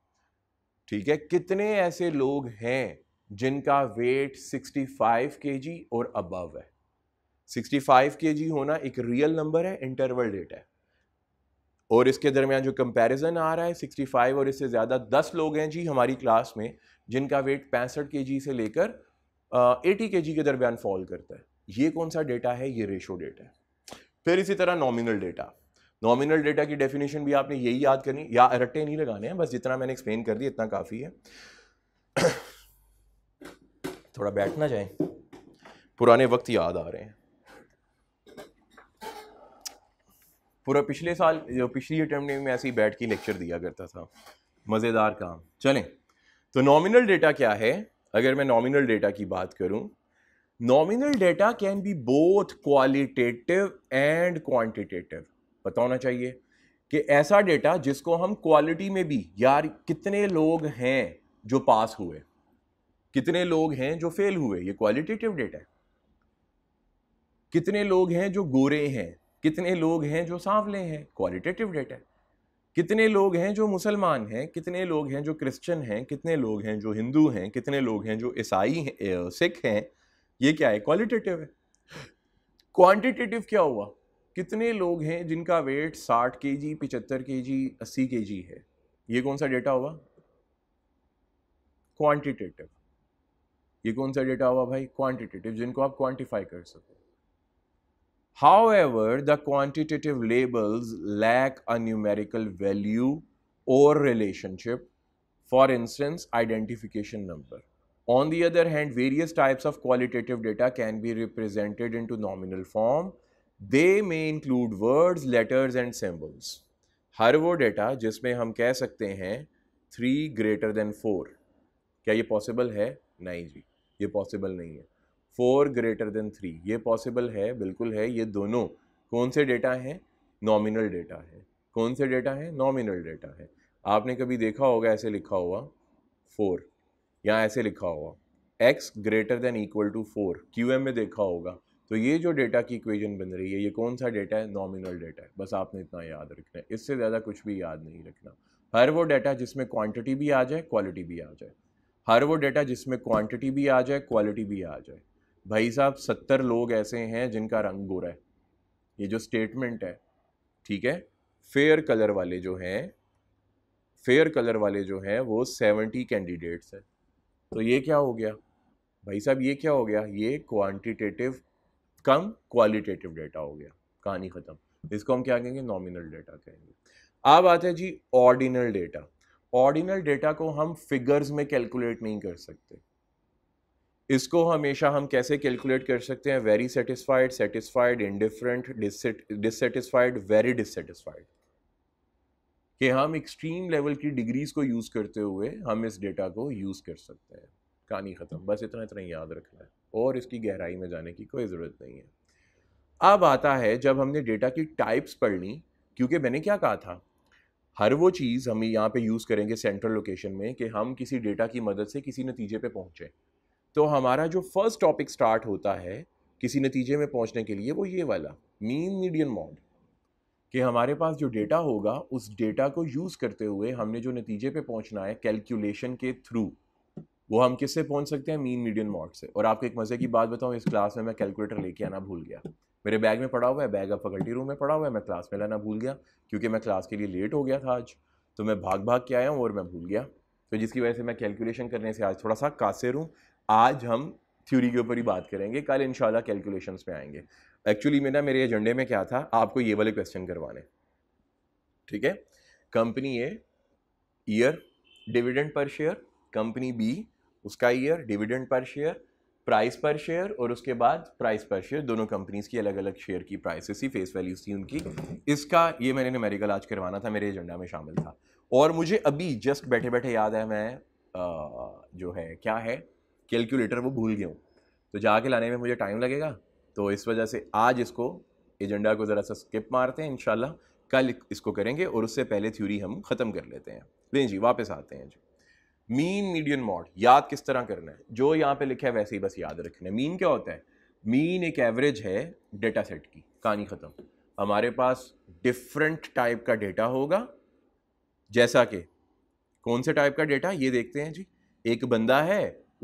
ठीक है कितने ऐसे लोग हैं जिनका वेट 65 केजी और अबव है 65 केजी होना एक रियल नंबर है इंटरवल डेट है और इसके दरमियान जो कंपैरिजन आ रहा है 65 और इससे ज़्यादा 10 लोग हैं जी हमारी क्लास में जिनका वेट पैंसठ के से लेकर एटी के के दरमियान फॉल करता है ये कौन सा डेटा है ये रेशो डेटा है फिर इसी तरह नॉमिनल डेटा नॉमिनल डेटा की डेफिनेशन भी आपने यही याद करनी या रट्टे नहीं लगाने हैं बस जितना मैंने एक्सप्लेन कर दिया इतना काफ़ी है थोड़ा बैठना चाहें पुराने वक्त याद आ रहे हैं पूरा पिछले साल जो पिछली अटैम्प्ट में ऐसे ही बैठ के लेक्चर दिया करता था मज़ेदार काम चलें तो नॉमिनल डेटा क्या है अगर मैं नॉमिनल डेटा की बात करूं nominal data can be both qualitative and quantitative होना चाहिए कि ऐसा डेटा जिसको हम क्वालिटी में भी यार कितने लोग हैं जो पास हुए कितने लोग हैं जो फेल हुए ये क्वालिटेटिव डेटा है कितने लोग हैं जो गोरे हैं कितने लोग हैं जो सांवले हैं क्वालिटेटिव डेटा है कितने लोग हैं जो मुसलमान हैं कितने लोग हैं जो क्रिश्चियन हैं कितने लोग हैं जो हिंदू हैं कितने लोग हैं जो ईसाई हैं सिख हैं ये क्या है क्वालिटेटिव है क्वांटिटेटिव क्या हुआ कितने लोग हैं जिनका वेट 60 के जी पिचहत्तर के जी अस्सी के जी है ये कौन सा डेटा हुआ क्वांटिटेटिव ये कौन सा डेटा हुआ भाई क्वांटिटेटिव जिनको आप क्वांटिफाई कर सको however the quantitative labels lack a numerical value और relationship for instance identification number on the other hand various types of qualitative data can be represented in to nominal form they में include words letters and symbols हर वो data जिसमें हम कह सकते हैं three greater than four क्या ये पॉसिबल है नहीं जी ये पॉसिबल नहीं है फोर ग्रेटर देन थ्री ये पॉसिबल है बिल्कुल है ये दोनों कौन से डेटा हैं नॉमिनल डेटा है कौन से डेटा है नॉमिनल डेटा है आपने कभी देखा होगा ऐसे लिखा हुआ फोर या ऐसे लिखा हुआ X greater than equal to four Q M में देखा होगा तो ये जो डेटा की इक्वेशन बन रही है ये कौन सा डेटा है नॉमिनल डेटा है बस आपने इतना याद रखना है इससे ज़्यादा कुछ भी याद नहीं रखना हर वो डेटा जिसमें क्वांटिटी भी आ जाए क्वालिटी भी आ जाए हर वो डेटा जिसमें क्वांटिटी भी आ जाए क्वालिटी भी आ जाए भाई साहब सत्तर लोग ऐसे हैं जिनका रंग गोरा है ये जो स्टेटमेंट है ठीक है फेयर कलर वाले जो हैं फेयर कलर वाले जो हैं वो सेवेंटी कैंडिडेट्स हैं तो ये क्या हो गया भाई साहब ये क्या हो गया ये क्वांटिटेटिव कम क्वालिटेटिव डेटा हो गया कहानी ख़त्म इसको हम क्या कहेंगे नॉमिनल डेटा कहेंगे अब आते हैं जी ऑर्डिनल डेटा ऑर्डिनल डेटा को हम फिगर्स में कैलकुलेट नहीं कर सकते इसको हमेशा हम कैसे कैलकुलेट कर सकते हैं very satisfied satisfied indifferent dissatisfied very dissatisfied कि हम एक्सट्रीम लेवल की डिग्रीज को यूज़ करते हुए हम इस डेटा को यूज़ कर सकते हैं कहानी ख़त्म बस इतना इतना याद रखना है और इसकी गहराई में जाने की कोई ज़रूरत नहीं है अब आता है जब हमने डेटा की टाइप्स पढ़ ली क्योंकि मैंने क्या कहा था हर वो चीज़ हम यहाँ पे यूज़ करेंगे सेंट्रल लोकेशन में कि हम किसी डेटा की मदद से किसी नतीजे पे पहुँचें तो हमारा जो फर्स्ट टॉपिक स्टार्ट होता है किसी नतीजे में पहुँचने के लिए वो ये वाला मीन मीडियन मॉड कि हमारे पास जो डेटा होगा उस डेटा को यूज़ करते हुए हमने जो नतीजे पे पहुँचना है कैलकुलेशन के थ्रू वो हम किससे पहुंच सकते हैं मीन मीडियम मॉड से और आपको एक मज़े की बात बताऊँ इस क्लास में मैं कैलकुलेटर लेके आना भूल गया मेरे बैग में पड़ा हुआ है बैग अब फैकल्टी रूम में पड़ा हुआ है मैं क्लास में लाना भूल गया क्योंकि मैं क्लास के लिए लेट हो गया था आज तो मैं भाग भाग के आया हूँ और मैं भूल गया तो जिसकी वजह से मैं कैलकुलेशन करने से आज थोड़ा सा कासिर हूँ आज हम थ्योरी के ऊपर ही बात करेंगे कल इन कैलकुलेशन में आएंगे एक्चुअली में ना मेरे एजेंडे में क्या था आपको ये वाले क्वेश्चन करवाने ठीक है company A year dividend per share company B उसका year dividend per share price per share और उसके बाद प्राइस पर शेयर दोनों कंपनीज की अलग अलग शेयर की प्राइसेस ही फेस वैल्यूज थी उनकी इसका ये मैंने न्यूमेरिकल आज करवाना था मेरे एजेंडा में शामिल था और मुझे अभी जस्ट बैठे बैठे याद है मैं आ, जो है क्या है कैलकुलेटर वो भूल गया हूँ तो जाके लाने में मुझे टाइम लगेगा तो इस वजह से आज इसको एजेंडा को ज़रा सा स्किप मारते हैं इन कल इसको करेंगे और उससे पहले थ्योरी हम ख़त्म कर लेते हैं लें जी वापस आते हैं जी मीन मीडियन मॉड याद किस तरह करना है जो यहाँ पे लिखा है वैसे ही बस याद रखना है मीन क्या होता है मीन एक एवरेज है डेटा सेट की कहानी ख़त्म हमारे पास डिफरेंट टाइप का डेटा होगा जैसा कि कौन से टाइप का डेटा ये देखते हैं जी एक बंदा है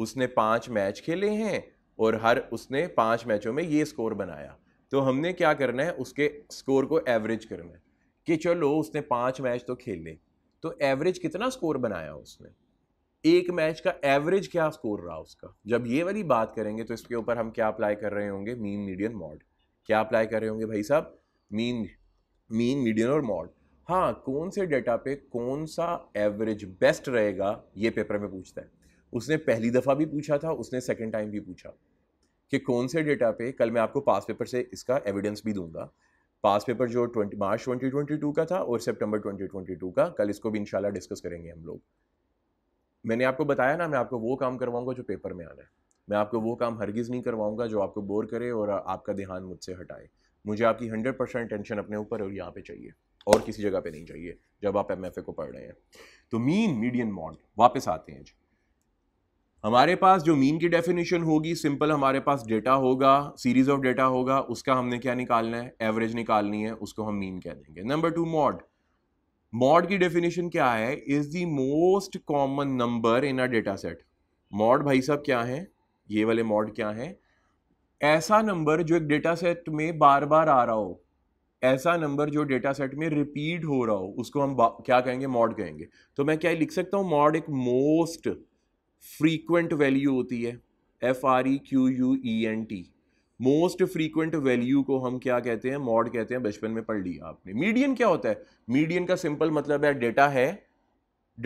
उसने पाँच मैच खेले हैं और हर उसने पाँच मैचों में ये स्कोर बनाया तो हमने क्या करना है उसके स्कोर को एवरेज करना है कि चलो उसने पाँच मैच तो खेले तो एवरेज कितना स्कोर बनाया उसने एक मैच का एवरेज क्या स्कोर रहा उसका जब ये वाली बात करेंगे तो इसके ऊपर हम क्या अप्लाई कर रहे होंगे मीन मीडियन मॉड क्या अप्लाई कर रहे होंगे भाई साहब मीन मीन मीडियन और मॉड हाँ कौन से डेटा पे कौन सा एवरेज बेस्ट रहेगा ये पेपर में पूछता है उसने पहली दफ़ा भी पूछा था उसने सेकेंड टाइम भी पूछा कि कौन से डेटा पे कल मैं आपको पास पेपर से इसका एविडेंस भी दूंगा पास पेपर जो ट्वेंटी मार्च 2022 का था और सितंबर 2022 का कल इसको भी इंशाल्लाह डिस्कस करेंगे हम लोग मैंने आपको बताया ना मैं आपको वो काम करवाऊंगा जो पेपर में आना है मैं आपको वो काम हरगिज़ नहीं करवाऊंगा जो आपको बोर करे और आपका ध्यान मुझसे हटाए मुझे आपकी हंड्रेड परसेंट टेंशन अपने ऊपर और यहाँ पे चाहिए और किसी जगह पे नहीं चाहिए जब आप एम को पढ़ रहे हैं तो मीन मीडियन मॉड वापस आते हैं जी हमारे पास जो मीन की डेफिनेशन होगी सिंपल हमारे पास डेटा होगा सीरीज ऑफ डेटा होगा उसका हमने क्या निकालना है एवरेज निकालनी है उसको हम मीन कह देंगे नंबर टू मॉड मॉड की डेफिनेशन क्या है is the most common number in a data set mode भाई साहब क्या है ये वाले मॉड क्या है ऐसा नंबर जो एक डेटा सेट में बार बार आ रहा हो ऐसा नंबर जो डेटा सेट में रिपीट हो रहा हो उसको हम क्या कहेंगे मॉड कहेंगे तो मैं क्या लिख सकता हूँ मॉड एक मोस्ट फ्रीक्वेंट वैल्यू होती है F R E Q U E N T most frequent value को हम क्या कहते हैं मॉड कहते हैं बचपन में पढ़ लिया आपने मीडियन क्या होता है मीडियन का सिंपल मतलब है डेटा है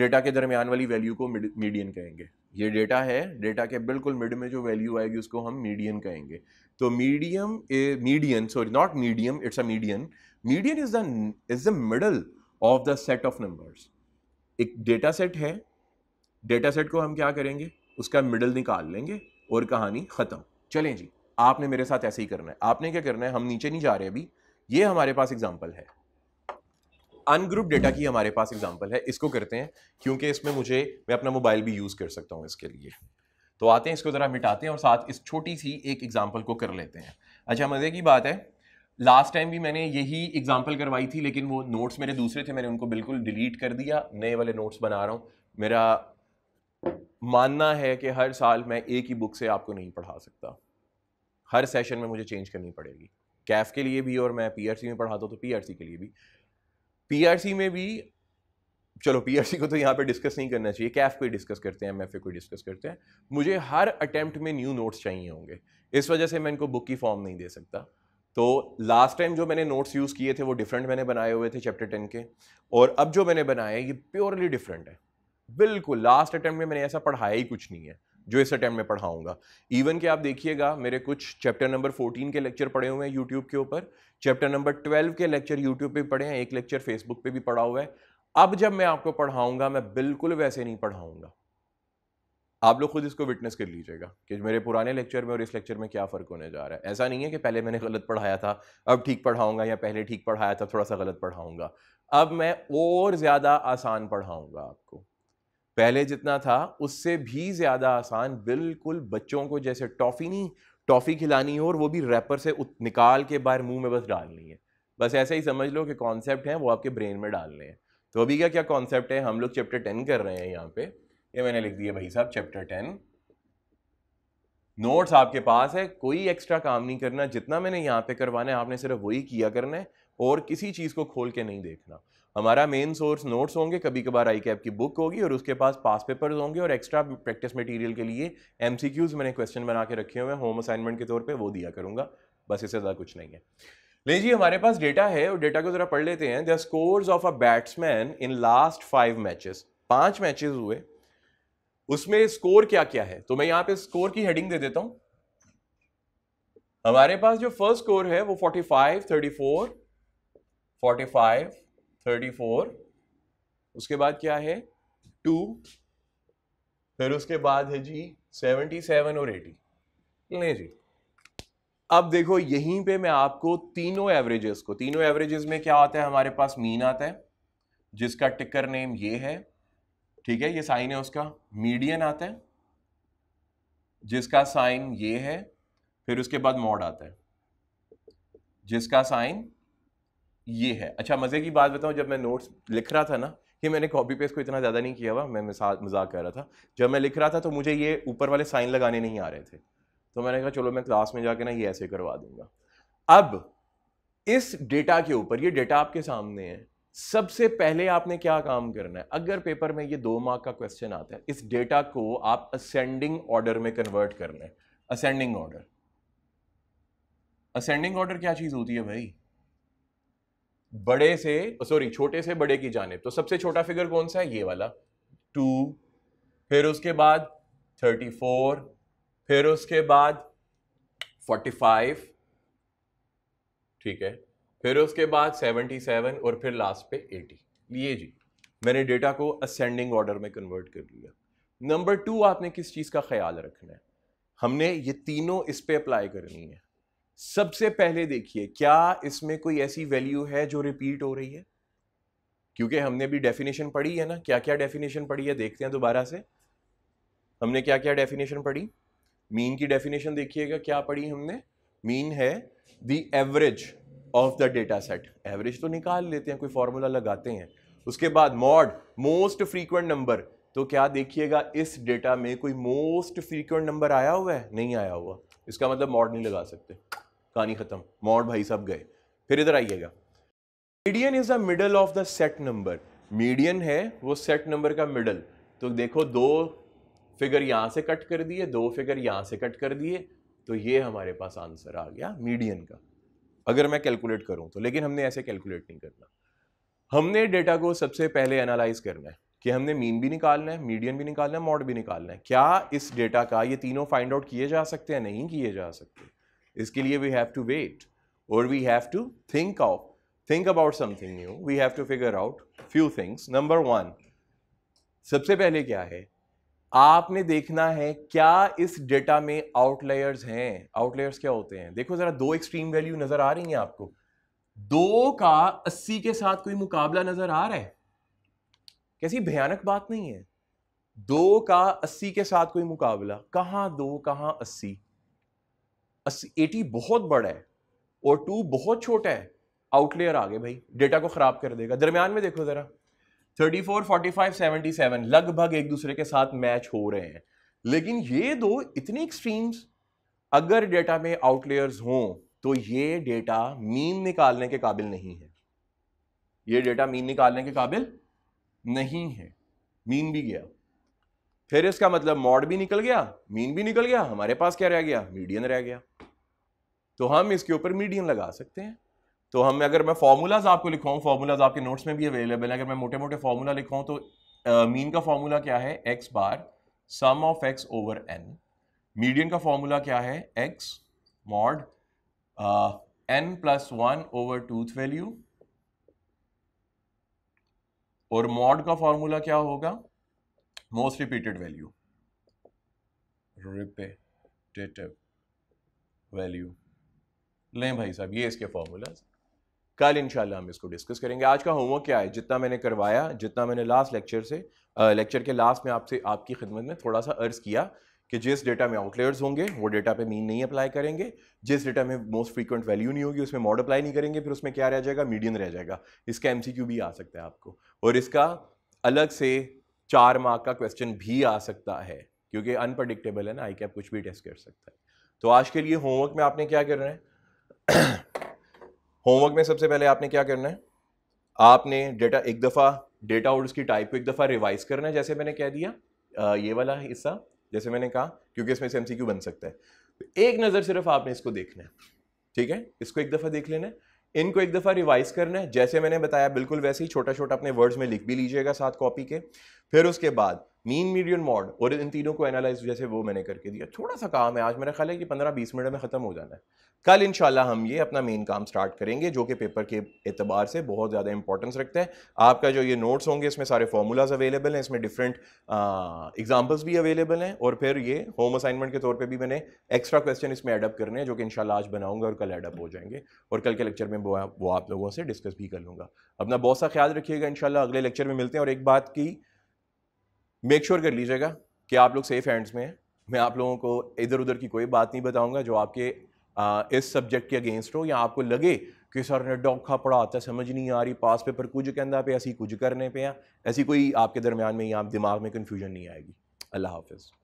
डेटा के दरमियान वाली वैल्यू को मीडियन कहेंगे ये डेटा है डेटा के बिल्कुल मिड में जो वैल्यू आएगी उसको हम मीडियन कहेंगे तो medium median sorry not medium it's a median median is the is the middle of the set of numbers एक डेटा सेट है डेटा सेट को हम क्या करेंगे उसका मिडल निकाल लेंगे और कहानी ख़त्म चलें जी आपने मेरे साथ ऐसे ही करना है आपने क्या करना है हम नीचे नहीं जा रहे अभी ये हमारे पास एग्जाम्पल है अनग्रुप डेटा की हमारे पास एग्जाम्पल है इसको करते हैं क्योंकि इसमें मुझे मैं अपना मोबाइल भी यूज़ कर सकता हूँ इसके लिए तो आते हैं इसको ज़रा मिटाते हैं और साथ इस छोटी सी एक एग्जाम्पल को कर लेते हैं अच्छा मज़े की बात है लास्ट टाइम भी मैंने यही एग्जाम्पल करवाई थी लेकिन वो नोट्स मेरे दूसरे थे मैंने उनको बिल्कुल डिलीट कर दिया नए वाले नोट्स बना रहा हूँ मेरा मानना है कि हर साल मैं एक ही बुक से आपको नहीं पढ़ा सकता हर सेशन में मुझे चेंज करनी पड़ेगी कैफ के लिए भी और मैं पीआरसी में पढ़ाता हूँ तो पीआरसी के लिए भी पीआरसी में भी चलो पीआरसी को तो यहाँ पे डिस्कस नहीं करना चाहिए कैफ पे डिस्कस करते हैं एमएफए को डिस्कस करते हैं मुझे हर अटैम्प्ट में न्यू नोट्स चाहिए होंगे इस वजह से मैं इनको बुक की फॉर्म नहीं दे सकता तो लास्ट टाइम जो मैंने नोट्स यूज़ किए थे वो डिफरेंट मैंने बनाए हुए थे चैप्टर टेन के और अब जो मैंने बनाए ये प्योरली डिफरेंट है बिल्कुल लास्ट अटैम्प्ट में मैंने ऐसा पढ़ाया ही कुछ नहीं है जो इस अटैम्प्ट में पढ़ाऊंगा इवन कि आप देखिएगा मेरे कुछ चैप्टर नंबर फोर्टीन के लेक्चर पड़े हुए हैं यूट्यूब के ऊपर चैप्टर नंबर ट्वेल्व के लेक्चर यूट्यूब पे पढ़े हैं एक लेक्चर फेसबुक पे भी पढ़ा हुआ है अब जब मैं आपको पढ़ाऊंगा मैं बिल्कुल वैसे नहीं पढ़ाऊंगा आप लोग खुद इसको विटनेस कर लीजिएगा कि मेरे पुराने लेक्चर में और इस लेक्चर में क्या फ़र्क होने जा रहा है ऐसा नहीं है कि पहले मैंने गलत पढ़ाया था अब ठीक पढ़ाऊंगा या पहले ठीक पढ़ाया था थोड़ा सा गलत पढ़ाऊंगा अब मैं और ज़्यादा आसान पढ़ाऊंगा आपको पहले जितना था उससे भी ज़्यादा आसान बिल्कुल बच्चों को जैसे टॉफ़ी नहीं टॉफ़ी खिलानी हो और वो भी रैपर से उत, निकाल के बाहर मुंह में बस डालनी है बस ऐसे ही समझ लो कि कॉन्सेप्ट हैं वो आपके ब्रेन में डालने हैं तो अभी का क्या कॉन्सेप्ट है हम लोग चैप्टर टेन कर रहे हैं यहाँ पे ये मैंने लिख दिया भाई साहब चैप्टर टेन नोट्स आपके पास है कोई एक्स्ट्रा काम नहीं करना जितना मैंने यहाँ पे करवाना है आपने सिर्फ वही किया करना है और किसी चीज़ को खोल के नहीं देखना हमारा मेन सोर्स नोट्स होंगे कभी कभार आई कैप की बुक होगी और उसके पास पास पेपर्स होंगे और एक्स्ट्रा प्रैक्टिस मटेरियल के लिए एम मैंने क्वेश्चन बना के रखे हुए हैं होम असाइनमेंट के तौर पर वो दिया करूँगा बस इससे ज़्यादा कुछ नहीं है ले जी हमारे पास डेटा है और डेटा को ज़रा पढ़ लेते हैं the scores of a batsman in last five matches पांच मैचेस हुए उसमें स्कोर क्या क्या है तो मैं यहाँ पे स्कोर की हेडिंग दे देता हूँ हमारे पास जो फर्स्ट स्कोर है वो 45, 34, 45, थर्टी फोर उसके बाद क्या है टू फिर उसके बाद है जी सेवेंटी सेवन और एटी ले जी अब देखो यहीं पे मैं आपको तीनों एवरेजेस को तीनों एवरेजेस में क्या आता है हमारे पास मीन आता है जिसका टिकर नेम ये है ठीक है ये साइन है उसका मीडियन आता है जिसका साइन ये है फिर उसके बाद मॉड आता है जिसका साइन ये है अच्छा मज़े की बात बताऊँ जब मैं नोट्स लिख रहा था ना ये मैंने कॉपी पेस्ट को इतना ज़्यादा नहीं किया हुआ मैं मजाक कर रहा था जब मैं लिख रहा था तो मुझे ये ऊपर वाले साइन लगाने नहीं आ रहे थे तो मैंने कहा चलो मैं क्लास में जाके ना ये ऐसे करवा दूंगा अब इस डेटा के ऊपर ये डेटा आपके सामने है सबसे पहले आपने क्या काम करना है अगर पेपर में ये दो मार्क का क्वेश्चन आता है इस डेटा को आप असेंडिंग ऑर्डर में कन्वर्ट करना है असेंडिंग ऑर्डर असेंडिंग ऑर्डर क्या चीज़ होती है भाई बड़े से सॉरी छोटे से बड़े की जानब तो सबसे छोटा फिगर कौन सा है ये वाला टू फिर उसके बाद थर्टी फोर फिर उसके बाद फोर्टी फाइव ठीक है फिर उसके बाद सेवेंटी सेवन और फिर लास्ट पे एटी लिए जी मैंने डेटा को असेंडिंग ऑर्डर में कन्वर्ट कर लिया नंबर टू आपने किस चीज़ का ख्याल रखना है हमने ये तीनों इस पर अप्लाई करनी है सबसे पहले देखिए क्या इसमें कोई ऐसी वैल्यू है जो रिपीट हो रही है क्योंकि हमने भी डेफिनेशन पढ़ी है ना क्या क्या डेफिनेशन पढ़ी है देखते हैं दोबारा से हमने क्या क्या डेफिनेशन पढ़ी मीन की डेफिनेशन देखिएगा क्या पढ़ी हमने मीन है the average of the data set average तो निकाल लेते हैं कोई फॉर्मूला लगाते हैं उसके बाद मॉड मोस्ट फ्रीक्वेंट नंबर तो क्या देखिएगा इस डेटा में कोई मोस्ट फ्रीक्वेंट नंबर आया हुआ है नहीं आया हुआ इसका मतलब मॉड नहीं लगा सकते कहानी खत्म मौड़ भाई साहब गए फिर इधर आइएगा median is the middle of the set number median है वो सेट नंबर का मिडल तो देखो दो फिगर यहां से कट कर दिए दो फिगर यहाँ से कट कर दिए तो ये हमारे पास आंसर आ गया मीडियन का अगर मैं कैलकुलेट करूँ तो लेकिन हमने ऐसे कैलकुलेट नहीं करना हमने डेटा को सबसे पहले एनालाइज करना है कि हमने मीन भी निकालना है मीडियन भी निकालना है मॉड भी निकालना है क्या इस डेटा का ये तीनों फाइंड आउट किए जा सकते हैं नहीं किए जा सकते इसके लिए वी हैव टू वेट और we have to think of think about something new we have to figure out few things number one सबसे पहले क्या है आपने देखना है क्या इस डेटा में आउटलेयर्स हैं आउटलेयर्स क्या होते हैं देखो जरा दो एक्सट्रीम वैल्यू नजर आ रही हैं आपको दो का अस्सी के साथ कोई मुकाबला नजर आ रहा है कैसी भयानक बात नहीं है दो का अस्सी के साथ कोई मुकाबला कहाँ दो कहाँ अस्सी एटी बहुत बड़ा है और टू बहुत छोटा है आउटलेयर आ गए भाई डेटा को ख़राब कर देगा दरमियान में देखो ज़रा 34, 45, 77 लगभग एक दूसरे के साथ मैच हो रहे हैं लेकिन ये दो इतनी एक्सट्रीम्स अगर डेटा में आउटलेयर्स हों तो ये डेटा मीन निकालने के काबिल नहीं है ये डेटा मीन निकालने के काबिल नहीं है मीन भी गया फिर इसका मतलब मॉड भी निकल गया मीन भी निकल गया हमारे पास क्या रह गया मीडियन रह गया तो हम इसके ऊपर मीडियम लगा सकते हैं तो हम अगर मैं फार्मूलाज आपको लिखाऊं फार्मूलाज आपके नोट्स में भी अवेलेबल है अगर मैं मोटे मोटे फार्मूला लिखाऊँ तो मीन uh, का फार्मूला क्या है X bar sum of X over N median का फार्मूला क्या है X mode N plus one over twoth value और मॉड का फार्मूला क्या होगा most repeated value repetitive value लें भाई साहब ये इसके फॉर्मूलाज कल इनशाला हम इसको डिस्कस करेंगे आज का होमवर्क क्या है जितना मैंने करवाया जितना मैंने लास्ट लेक्चर से लेक्चर के लास्ट में आपसे आपकी खिदमत में थोड़ा सा अर्ज़ किया कि जिस डेटा में आउटलेयर्स होंगे वो डेटा पे मीन नहीं अप्लाई करेंगे जिस डेटा में मोस्ट फ्रीक्वेंट वैल्यू नहीं होगी उसमें मॉड अप्लाई नहीं करेंगे फिर उसमें क्या रह जाएगा मीडियम रह जाएगा इसका एम भी आ सकता है आपको और इसका अलग से चार मार्क का क्वेश्चन भी आ सकता है क्योंकि अनप्रडिक्टेबल है ना आई कैप कुछ भी टेस्ट कर सकता है तो आज के लिए होमवर्क में आपने क्या करना है होमवर्क में सबसे पहले आपने क्या करना है आपने डेटा एक दफ़ा डेटा और उसकी टाइप को एक दफ़ा रिवाइज करना है जैसे मैंने कह दिया आ, ये वाला हिस्सा जैसे मैंने कहा क्योंकि इसमें से एम बन सकता है तो एक नज़र सिर्फ आपने इसको देखना है ठीक है इसको एक दफ़ा देख लेना है इनको एक दफ़ा रिवाइज करना है जैसे मैंने बताया बिल्कुल वैसे ही छोटा छोटा अपने वर्ड्स में लिख भी लीजिएगा साथ कॉपी के फिर उसके बाद मीन मीडियन मॉड और इन तीनों को एनालाइज जैसे वो मैंने करके दिया थोड़ा सा काम है आज मेरा ख्याल है कि पंद्रह बीस मिनट में ख़त्म हो जाना है कल इंशाल्लाह हम ये अपना मेन काम स्टार्ट करेंगे जो कि पेपर के अतबार से बहुत ज़्यादा इंपॉर्टेंस रखता है आपका जो ये नोट्स होंगे इसमें सारे फार्मूलाज अवेलेबल हैं इसमें डिफरेंट एग्जाम्पल्स भी अवेलेबल हैं और फिर ये होम असाइनमेंट के तौर पर भी मैंने एक्स्ट्रा क्वेश्चन इसमें एडअप करने हैं जो कि इंशाल्लाह आज बनाऊंगा और कल एडअप हो जाएंगे और कल के लेक्चर में वो आप लोगों से डिस्कस भी कर लूँगा अपना बहुत सा ख्याल रखिएगा इंशाल्लाह अगले लेक्चर में मिलते हैं और एक बात की मेक श्योर sure कर लीजिएगा कि आप लोग सेफ हैंड्स में हैं मैं आप लोगों को इधर उधर की कोई बात नहीं बताऊंगा जो आपके आ, इस सब्जेक्ट के अगेंस्ट हो या आपको लगे कि सर ने डॉखा पढ़ाता समझ नहीं आ रही पास पेपर कुछ कहना पे ऐसी कुछ करने पे या ऐसी कोई आपके दरमियान में या आप दिमाग में कन्फ्यूजन नहीं आएगी अल्लाह हाफिज़